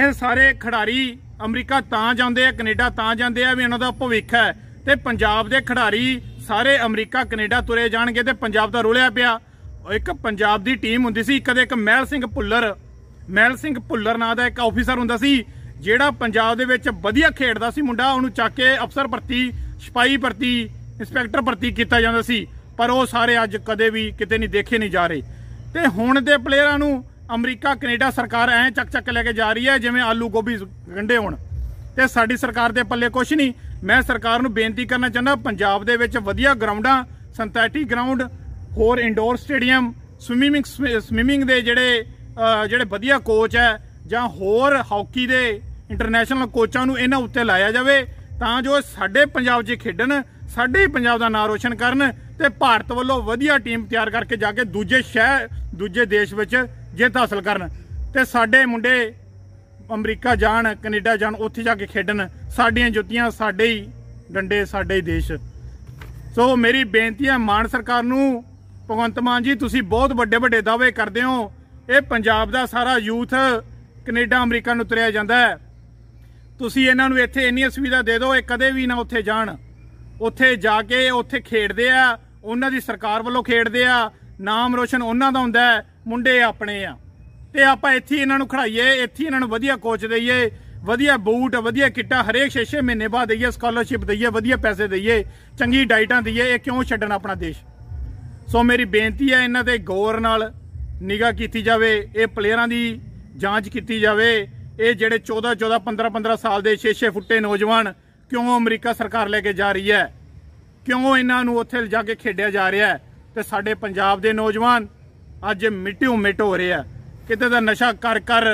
ਇਹ ਸਾਰੇ ਖਿਡਾਰੀ ਅਮਰੀਕਾ ਤਾਂ ਜਾਂਦੇ ਆ ਕੈਨੇਡਾ ਤਾਂ ਜਾਂਦੇ ਆ ਵੀ ਇਹਨਾਂ ਦਾ ਭਵਿੱਖ ਹੈ ਤੇ ਪੰਜਾਬ ਦੇ ਖਿਡਾਰੀ ਸਾਰੇ ਅਮਰੀਕਾ ਕੈਨੇਡਾ ਤੁਰੇ ਜਾਣਗੇ ਤੇ ਪੰਜਾਬ ਦਾ ਰੋਲਿਆ ਪਿਆ ਇੱਕ ਪੰਜਾਬ ਦੀ ਟੀਮ ਹੁੰਦੀ ਸੀ ਕਦੇ ਇੱਕ ਮਹਿਲ ਸਿੰਘ ਭੁੱਲਰ ਮਹਿਲ ਸਿੰਘ ਭੁੱਲਰ ਨਾਂ ਦਾ ਇੱਕ ਆਫੀਸਰ ਹੁੰਦਾ ਸੀ ਜਿਹੜਾ ਪੰਜਾਬ ਦੇ ਵਿੱਚ ਵਧੀਆ ਖੇਡਦਾ ਸੀ ਮੁੰਡਾ ਉਹਨੂੰ ਚੱਕ ਕੇ ਅਫਸਰ ਭਰਤੀ ਸਿਪਾਹੀ ਭਰਤੀ ਇੰਸਪੈਕਟਰ ਭਰਤੀ ਕੀਤਾ ਜਾਂਦਾ ਸੀ ਪਰ ਉਹ ਸਾਰੇ ਅੱਜ ਕਦੇ ਵੀ ਕਿਤੇ ਨਹੀਂ ਦੇਖੇ ਨਹੀਂ ਜਾ ਰਹੇ ਤੇ ਹੁਣ ਦੇ ਪਲੇਅਰਾਂ ਨੂੰ ਅਮਰੀਕਾ ਕੈਨੇਡਾ ਸਰਕਾਰ ਐ ਚੱਕ ਚੱਕ ਲੈ ਕੇ ਜਾ ਰਹੀ ਹੈ ਜਿਵੇਂ ਆਲੂ ਗੋਭੀ ਗੰਡੇ ਹੋਣ ਤੇ ਸਾਡੀ ਸਰਕਾਰ ਦੇ ਪੱਲੇ ਕੁਝ ਨਹੀਂ ਮੈਂ ਸਰਕਾਰ ਨੂੰ ਬੇਨਤੀ ਕਰਨਾ ਚਾਹੁੰਦਾ ਪੰਜਾਬ ਦੇ ਵਿੱਚ ਵਧੀਆ ਗਰਾਊਂਡਾਂ ਸਿੰਥੈਟਿਕ ਗਰਾਊਂਡ ਹੋਰ ਇੰਡੋਰ ਸਟੇਡੀਅਮ ਸਵਿਮਿੰਗ ਸਵਿਮਿੰਗ ਦੇ ਜਿਹੜੇ ਜਿਹੜੇ ਵਧੀਆ ਕੋਚ ਹੈ ਜਾਂ ਹੋਰ ਹਾਕੀ ਦੇ ਇੰਟਰਨੈਸ਼ਨਲ ਕੋਚਾਂ ਨੂੰ ਇਹਨਾਂ ਉੱਤੇ ਲਾਇਆ ਜਾਵੇ ਤਾਂ ਜੋ ਸਾਡੇ ਪੰਜਾਬ 'ਚ ਖੇਡਣ ਸਾਡੇ ਪੰਜਾਬ ਦਾ ਨਾਮ ਰੋਸ਼ਨ ਕਰਨ ਤੇ ਭਾਰਤ ਵੱਲੋਂ ਵਧੀਆ ਟੀਮ ਤਿਆਰ ਕਰਕੇ ਜਾ ਕੇ ਦੂਜੇ ਸ਼ਹਿਰ ਦੂਜੇ ਦੇਸ਼ ਵਿੱਚ ਜਿੱਤ ਹਾਸਲ ਕਰਨ ਤੇ ਸਾਡੇ ਮੁੰਡੇ ਅਮਰੀਕਾ ਜਾਣ ਕੈਨੇਡਾ ਜਾਣ ਉੱਥੇ ਜਾ ਕੇ ਖੇਡਣ ਸਾਡੀਆਂ ਜੁੱਤੀਆਂ ਸਾਡੇ ਹੀ ਡੰਡੇ ਸਾਡੇ ਹੀ ਦੇਸ਼ ਸੋ ਮੇਰੀ ਬੇਨਤੀ ਹੈ ਮਾਨ ਸਰਕਾਰ ਨੂੰ ਭਗਵੰਤ ਮਾਨ ਜੀ ਤੁਸੀਂ ਬਹੁਤ ਵੱਡੇ ਵੱਡੇ ਦਾਅਵੇ ਕਰਦੇ ਹੋ ਇਹ ਪੰਜਾਬ ਦਾ ਸਾਰਾ ਯੂਥ ਕੈਨੇਡਾ ਅਮਰੀਕਾ ਨੂੰ ਤੁਰਿਆ ਜਾਂਦਾ ਤੁਸੀਂ ਇਹਨਾਂ ਨੂੰ ਇੱਥੇ ਇੰਨੀਆਂ ਸੁਵਿਧਾ ਦੇ ਦਿਓ ਇਹ ਕਦੇ ਵੀ ਨਾ ਉੱਥੇ ਜਾਣ ਉੱਥੇ ਜਾ ਕੇ ਉੱਥੇ ਖੇਡਦੇ ਆ ਉਹਨਾਂ ਦੀ ਸਰਕਾਰ ਵੱਲੋਂ ਖੇਡਦੇ ਆ ਨਾਮ ਰੋਸ਼ਨ ਉਹਨਾਂ ਦਾ ਹੁੰਦਾ ਹੈ ਮੁੰਡੇ ਆਪਣੇ ਆ ਤੇ ਆਪਾਂ ਇੱਥੇ ਇਹਨਾਂ ਨੂੰ ਖੜਾਈਏ ਇੱਥੇ ਇਹਨਾਂ ਨੂੰ ਵਧੀਆ ਕੋਚ ਦਈਏ ਵਧੀਆ ਬੂਟ ਵਧੀਆ ਕਿੱਟਾ ਹਰੇਕ 6-6 ਮਹੀਨੇ ਬਾਅਦ ਦਈਏ ਸਕਾਲਰਸ਼ਿਪ ਦਈਏ ਵਧੀਆ ਪੈਸੇ ਦਈਏ ਚੰਗੀ ਡਾਈਟਾਂ ਦਈਏ ਇਹ ਕਿਉਂ ਛੱਡਣਾ ਆਪਣਾ ਦੇਸ਼ ਸੋ ਮੇਰੀ ਬੇਨਤੀ ਹੈ ਇਹਨਾਂ ਤੇ ਗੌਰ ਨਾਲ ਨਿਗਾਹ ਕੀਤੀ ਜਾਵੇ ਇਹ ਪਲੇਅਰਾਂ ਦੀ ਜਾਂਚ ਕੀਤੀ ਜਾਵੇ ਇਹ ਜਿਹੜੇ 14 14 15 15 ਸਾਲ ਦੇ 6-6 ਫੁੱਟੇ ਨੌਜਵਾਨ ਕਿਉਂ ਅਮਰੀਕਾ ਸਰਕਾਰ ਲੈ ਕੇ ਜਾ ਰਹੀ ਹੈ ਕਿਉਂ ਇਹਨਾਂ ਨੂੰ ਉੱਥੇ ਜਾ ਕੇ ਖੇਡਿਆ ਜਾ ਰਿਹਾ ਹੈ ਤੇ ਸਾਡੇ ਪੰਜਾਬ ਦੇ ਨੌਜਵਾਨ ਅੱਜ ਮਿੱਟੀ ਮਿੱਟ ਹੋ ਰਿਹਾ ਕਿਤੇ ਦਾ ਨਸ਼ਾ ਕਰ ਕਰ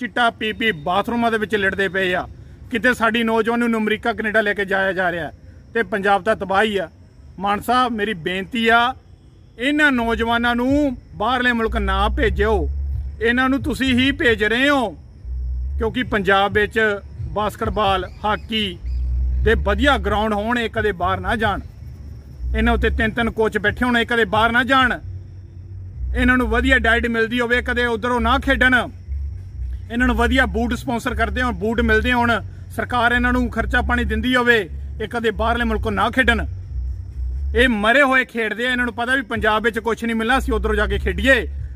ਚਿੱਟਾ ਪੀ ਪੀ ਬਾਥਰੂਮਾਂ ਦੇ ਵਿੱਚ ਲੜਦੇ ਪਏ ਆ ਕਿਤੇ ਸਾਡੀ ਨੌਜਵਾਨ ਨੂੰ ਅਮਰੀਕਾ ਕੈਨੇਡਾ ਲੈ ਕੇ ਜਾਇਆ ਜਾ ਰਿਹਾ ਤੇ ਪੰਜਾਬ ਤਾਂ ਤਬਾਹੀ ਆ ਮਾਨ ਸਾਹਿਬ ਮੇਰੀ ਬੇਨਤੀ ਆ ਇਹਨਾਂ ਨੌਜਵਾਨਾਂ ਨੂੰ ਬਾਹਰਲੇ ਮੁਲਕ ਨਾ ਭੇਜਿਓ ਇਹਨਾਂ ਨੂੰ ਤੁਸੀਂ ਹੀ ਭੇਜ ਰਹੇ ਹੋ ਕਿਉਂਕਿ ਪੰਜਾਬ ਵਿੱਚ ਬਾਸਕਟਬਾਲ ਹਾਕੀ ਦੇ ਵਧੀਆ ਗਰਾਊਂਡ ਹੋਣ ਇਹ ਕਦੇ ਬਾਹਰ ਨਾ ਜਾਣ ਇਹਨਾਂ ਉੱਤੇ ਤਿੰਨ ਤਿੰਨ ਕੋਚ ਬੈਠੇ ਹੋਣ ਇਹ ਕਦੇ ਬਾਹਰ ਨਾ ਜਾਣ ਇਹਨਾਂ ਨੂੰ ਵਧੀਆ ਡਾਈਟ ਮਿਲਦੀ ਹੋਵੇ ਕਦੇ ਉਧਰੋਂ ਨਾ ਖੇਡਣ ਇਹਨਾਂ ਨੂੰ ਵਧੀਆ ਬੂਟ ਸਪਾਂਸਰ ਕਰਦੇ ਹੋਣ ਬੂਟ ਮਿਲਦੇ ਹੋਣ ਸਰਕਾਰ ਇਹਨਾਂ ਨੂੰ ਖਰਚਾ ਪਾਣੀ ਦਿੰਦੀ ਹੋਵੇ ਇਹ ਕਦੇ ਬਾਹਰਲੇ ਮੁਲਕੋਂ ਨਾ ਖੇਡਣ ਇਹ ਮਰੇ ਹੋਏ ਖੇਡਦੇ ਆ ਇਹਨਾਂ ਨੂੰ ਪਤਾ ਵੀ ਪੰਜਾਬ ਵਿੱਚ ਕੁਝ ਨਹੀਂ ਮਿਲਣਾ ਸੀ ਉਧਰੋਂ ਜਾ ਕੇ ਖੇਡੀਏ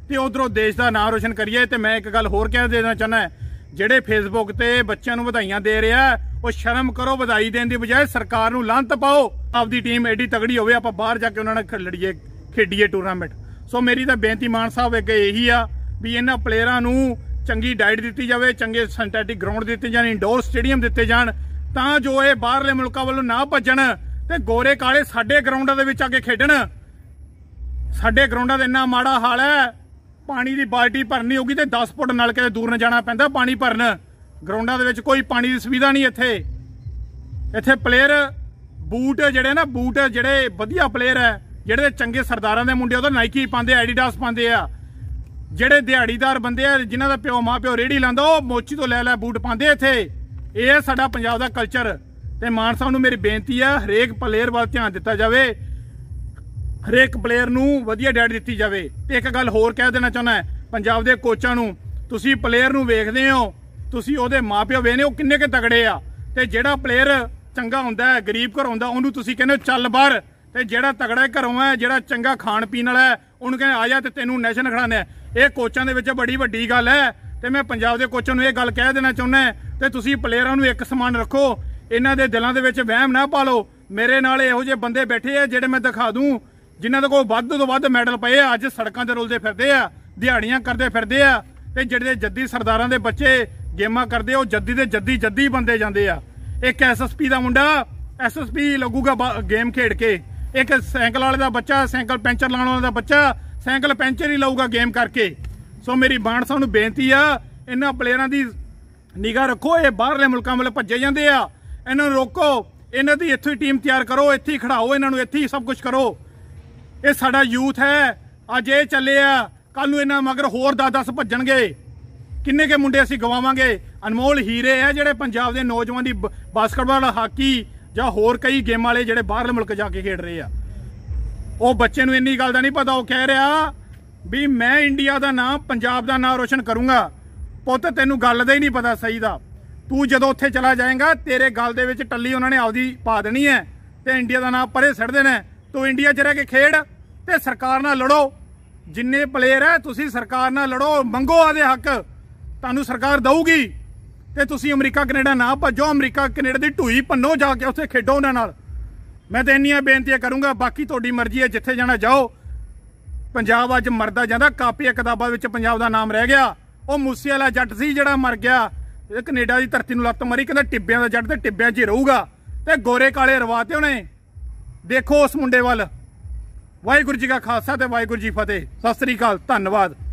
ਤੇ ਉਧਰੋਂ ਦੇਸ਼ ਦਾ ਨਾਮ ਰੋਸ਼ਨ ਕਰੀਏ ਤੇ ਮੈਂ ਇੱਕ ਗੱਲ ਹੋਰ ਕਹਿ ਦੇਣਾ ਚਾਹਨਾ ਜਿਹੜੇ ਫੇਸਬੁੱਕ ਤੇ ਬੱਚਿਆਂ ਨੂੰ ਵਧਾਈਆਂ ਦੇ ਰਿਹਾ ਉਹ ਸ਼ਰਮ ਕਰੋ ਵਧਾਈ ਦੇਣ ਦੀ ਬਜਾਏ ਸਰਕਾਰ ਨੂੰ ਲਾਂਤ ਪਾਓ ਆਪਦੀ ਟੀਮ ਐਡੀ ਤਗੜੀ ਹੋਵੇ ਆਪਾਂ ਬਾਹਰ ਜਾ ਕੇ ਉਹਨਾਂ ਨਾਲ ਲੜੀਏ ਖੇਡੀਏ ਟੂਰਨਾਮੈਂਟ ਸੋ ਮੇਰੀ ਤਾਂ ਬੇਨਤੀ ਮਾਨ ਸਾਹਿਬ ਅੱਗੇ ਇਹੀ ਆ ਵੀ ਇਹਨਾਂ ਪਲੇਅਰਾਂ ਨੂੰ ਚੰਗੀ ਡਾਈਟ ਦਿੱਤੀ ਜਾਵੇ ਚੰਗੇ ਸਿੰਥੈਟਿਕ ਗਰਾਊਂਡ ਦਿੱਤੇ ਜਾਣ ਇੰਡੋਰ ਸਟੇਡੀਅਮ ਦਿੱਤੇ ਜਾਣ ਤਾਂ ਜੋ ਇਹ ਬਾਹਰਲੇ ਮੁਲਕਾਂ ਵੱਲੋਂ ਨਾ ਭੱਜਣ ਤੇ ਗੋਰੇ ਕਾਲੇ ਸਾਡੇ ਗਰਾਊਂਡਾਂ ਦੇ ਵਿੱਚ ਆ ਕੇ ਖੇਡਣ ਸਾਡੇ ਗਰਾਊਂਡਾਂ ਦਾ ਇੰਨਾ ਮਾੜਾ ਹਾਲ ਹੈ ਪਾਣੀ ਦੀ ਬਾਲਟੀ ਭਰਨੀ ਹੋਗੀ ਤੇ 10 ਫੁੱਟ ਨਾਲ ਕਿਤੇ ਦੂਰ ਨਾ ਜਾਣਾ ਪੈਂਦਾ ਪਾਣੀ ਭਰਨ ਗਰਾਊਂਡਾਂ ਦੇ ਵਿੱਚ ਕੋਈ ਪਾਣੀ ਦੀ ਸੁਵਿਧਾ ਨਹੀਂ ਇੱਥੇ ਇੱਥੇ ਪਲੇਅਰ ਬੂਟ ਜਿਹੜੇ ਨਾ ਬੂਟ ਜਿਹੜੇ ਵਧੀਆ ਪਲੇਅਰ ਹੈ ਜਿਹੜੇ ਚੰਗੇ ਸਰਦਾਰਾਂ ਦੇ ਮੁੰਡੇ ਉਹਦਾ ਨਾਈਕੀ ਪਾਉਂਦੇ ਐਡੀਡਾਸ ਪਾਉਂਦੇ ਆ ਜਿਹੜੇ ਦਿਹਾੜੀਦਾਰ ਬੰਦੇ ਆ ਜਿਨ੍ਹਾਂ ਦਾ ਪਿਓ ਮਾਂ ਪਿਓ ਰੇੜੀ ਲਾਂਦਾ ਉਹ ਮੋਚੀ ਤੋਂ ਲੈ ਲੈ ਬੂਟ ਪਾਉਂਦੇ ਇੱਥੇ ਇਹ ਸਾਡਾ ਪੰਜਾਬ ਦਾ ਕਲਚਰ ਤੇ ਮਾਨ ਸਾਹਿਬ ਨੂੰ ਮੇਰੀ ਬੇਨਤੀ ਆ ਹਰੇਕ ਪਲੇਅਰ ਵੱਲ ਧਿਆਨ ਦਿੱਤਾ ਜਾਵੇ ਹਰੇਕ ਪਲੇਅਰ ਨੂੰ ਵਧੀਆ ਡੈਡ ਦਿੱਤੀ ਜਾਵੇ ਤੇ ਇੱਕ ਗੱਲ ਹੋਰ ਕਹਿ ਦੇਣਾ ਚਾਹੁੰਦਾ ਪੰਜਾਬ ਦੇ ਕੋਚਾਂ ਨੂੰ ਤੁਸੀਂ ਪਲੇਅਰ ਨੂੰ ਵੇਖਦੇ ਹੋ ਤੁਸੀਂ ਉਹਦੇ ਮਾਪਿਓ ਵੇਖਦੇ ਹੋ ਕਿੰਨੇ ਕਿ ਤਗੜੇ ਆ ਤੇ ਜਿਹੜਾ ਪਲੇਅਰ ਚੰਗਾ ਹੁੰਦਾ ਹੈ ਗਰੀਬ ਘਰ ਹੁੰਦਾ ਉਹਨੂੰ ਤੁਸੀਂ ਕਹਿੰਦੇ ਚੱਲ ਬਾਹਰ ਤੇ ਜਿਹੜਾ ਤਗੜਾ ਘਰੋਂ ਆ ਜਿਹੜਾ ਚੰਗਾ ਖਾਣ ਪੀਣ ਵਾਲਾ ਹੈ ਉਹਨੂੰ ਕਹਿੰਦੇ ਆ ਜਾ ਤੇ ਤੈਨੂੰ ਨੈਸ਼ਨ ਖੜਾਣਾ ਇਹ ਕੋਚਾਂ ਦੇ ਵਿੱਚ ਬੜੀ ਵੱਡੀ ਗੱਲ ਹੈ ਤੇ ਮੈਂ ਪੰਜਾਬ ਦੇ ਕੋਚਾਂ ਨੂੰ ਇਹ ਗੱਲ ਕਹਿ ਦੇਣਾ ਚਾਹੁੰਦਾ ਤੇ ਤੁਸੀਂ ਪਲੇਅਰਾਂ ਨੂੰ ਇੱਕ ਸਮਾਨ ਰੱਖੋ ਇਹਨਾਂ ਦੇ ਦਿਲਾਂ ਦੇ ਵਿੱਚ ਵਹਿਮ ਨਾ ਪਾ ਮੇਰੇ ਨਾਲ ਇਹੋ ਜਿਹੇ ਬੰਦੇ ਬੈਠੇ ਆ ਜਿਹੜੇ ਮੈਂ ਦਿਖਾ ਦੂੰ ਜਿਨ੍ਹਾਂ ਦੇ ਕੋਲ ਵੱਧ ਤੋਂ ਵੱਧ ਮੈਡਲ ਪਏ ਆ ਅੱਜ ਸੜਕਾਂ ਤੇ ਰੁਲਦੇ ਫਿਰਦੇ ਆ ਦਿਹਾੜੀਆਂ ਕਰਦੇ ਫਿਰਦੇ ਆ ਤੇ ਜਿਹੜੇ ਜੱਦੀ ਸਰਦਾਰਾਂ ਦੇ ਬੱਚੇ ਗੇਮਾਂ ਕਰਦੇ ਉਹ ਜੱਦੀ ਦੇ ਜੱਦੀ ਜੱਦੀ ਬੰਦੇ ਜਾਂਦੇ ਆ ਇੱਕ ਐਸਐਸਪੀ ਦਾ ਮੁੰਡਾ ਐਸਐਸਪੀ ਲੱਗੂਗਾ ਗੇਮ ਖੇਡ ਕੇ ਇੱਕ ਸਾਈਕਲ ਵਾਲੇ ਦਾ ਬੱਚਾ ਸਾਈਕਲ ਪੈਂਚਰ ਲਾਉਣ ਵਾਲੇ ਦਾ ਬੱਚਾ ਸਾਈਕਲ ਪੈਂਚਰ ਹੀ ਲਾਊਗਾ ਗੇਮ ਕਰਕੇ ਸੋ ਮੇਰੀ ਬਾਣ ਸਾਹਿਬ ਨੂੰ ਬੇਨਤੀ ਆ ਇਹਨਾਂ ਪਲੇਅਰਾਂ ਦੀ ਨਿਗਾਹ ਰੱਖੋ ਇਹ ਬਾਹਰਲੇ ਮੁਲਕਾਂ ਵੱਲ ਭੱਜੇ ਜਾਂਦੇ ਆ ਇਹਨਾਂ ਨੂੰ ਰੋਕੋ ਇਹਨਾਂ ਦੀ ਇੱਥੇ ਟੀਮ ਤਿਆਰ ਕਰੋ ਇੱਥੇ ਖੜਾਓ ਇਹਨਾਂ ਨੂੰ ਇੱਥੇ ਹੀ ਸਭ ਕੁਝ ਕਰੋ ਇਹ ਸਾਡਾ ਯੂਥ ਹੈ ਅੱਜ ਇਹ ਚੱਲੇ ਆ ਕੱਲ ਨੂੰ ਇਹਨਾਂ ਮਗਰ ਹੋਰ 10-10 ਭੱਜਣਗੇ ਕਿੰਨੇ ਕੇ ਮੁੰਡੇ ਅਸੀਂ ਗਵਾਵਾਂਗੇ ਅਨਮੋਲ ਹੀਰੇ ਆ ਜਿਹੜੇ ਪੰਜਾਬ ਦੇ ਨੌਜਵਾਨ ਦੀ ਬਾਸਕਟਬਾਲ ਹਾਕੀ ਜਾਂ ਹੋਰ ਕਈ ਗੇਮ ਵਾਲੇ ਜਿਹੜੇ ਬਾਹਰਲੇ ਮੁਲਕ ਜਾ ਕੇ ਖੇਡ ਰਹੇ ਆ ਉਹ ਬੱਚੇ ਨੂੰ ਇੰਨੀ ਗੱਲ ਦਾ ਨਹੀਂ ਪਤਾ ਉਹ ਕਹਿ ਰਿਹਾ ਵੀ ਮੈਂ ਇੰਡੀਆ ਦਾ ਨਾਮ ਪੰਜਾਬ ਦਾ ਨਾਮ ਰੋਸ਼ਨ ਕਰੂੰਗਾ ਪੁੱਤ ਤੈਨੂੰ ਗੱਲ ਦਾ ਹੀ ਨਹੀਂ ਪਤਾ ਸਹੀ ਦਾ ਤੂੰ ਜਦੋਂ ਉੱਥੇ ਚਲਾ ਜਾਏਗਾ ਤੇਰੇ ਗੱਲ ਦੇ ਵਿੱਚ ਟੱਲੀ ਉਹਨਾਂ ਨੇ ਆਪਦੀ ਪਾ ਦੇਣੀ ਹੈ ਤੇ ਇੰਡੀਆ ਦਾ ਨਾਮ ਪਰੇ ਸੜ ਦੇਣਾ ਤੂੰ ਇੰਡੀਆ 'ਚ ਰਹਿ ਕੇ ਖੇਡ ਤੇ ਸਰਕਾਰ ਨਾਲ ਲੜੋ ਜਿੰਨੇ ਪਲੇਅਰ ਹੈ ਤੁਸੀਂ ਸਰਕਾਰ ਨਾਲ ਲੜੋ ਮੰਗੋ ਆਦੇ ਹੱਕ ਤੁਹਾਨੂੰ ਸਰਕਾਰ ਦਊਗੀ ਤੇ ਤੁਸੀਂ ਅਮਰੀਕਾ ਕੈਨੇਡਾ ਨਾ ਭੱਜੋ ਅਮਰੀਕਾ ਕੈਨੇਡਾ ਦੀ ਢੂਈ ਪੰਨੋ ਜਾ ਕੇ ਉੱਥੇ ਖੇਡੋ ਉਹਨਾਂ ਨਾਲ ਮੈਂ ਤਾਂ ਇੰਨੀਆਂ ਬੇਨਤੀਆਂ ਕਰੂੰਗਾ ਬਾਕੀ ਤੁਹਾਡੀ ਮਰਜ਼ੀ ਹੈ ਜਿੱਥੇ ਜਾਣਾ ਜਾਓ ਪੰਜਾਬ ਅੱਜ ਮਰਦਾ ਜਾਂਦਾ ਕਾਪੀਆਂ ਕਿਤਾਬਾਂ ਵਿੱਚ ਪੰਜਾਬ ਦਾ ਨਾਮ ਰਹਿ ਗਿਆ ਉਹ ਮੂਸੇ ਵਾਲਾ ਜੱਟ ਸੀ ਜਿਹੜਾ ਮਰ ਗਿਆ ਕੈਨੇਡਾ ਦੀ ਧਰਤੀ ਨੂੰ ਲੱਤ ਮਾਰੀ ਕਹਿੰਦਾ ਟਿੱਬਿਆਂ ਦਾ ਜੱਟ ਤੇ ਟਿੱਬਿਆਂ 'ਚ ਹੀ ਰਹੂਗਾ ਤੇ ਗੋਰੇ ਕਾਲੇ ਰਵਾਤੇ ਉਹਨੇ ਦੇਖੋ ਉਸ ਮੁੰਡੇ ਵੱਲ ਵਾਹਿਗੁਰੂ ਜੀ ਕਾ ਖਾਲਸਾ ਤੇ ਵਾਹਿਗੁਰੂ ਜੀ ਫਤਿਹ ਸਤਿ ਸ੍ਰੀ ਅਕਾਲ ਧੰਨਵਾਦ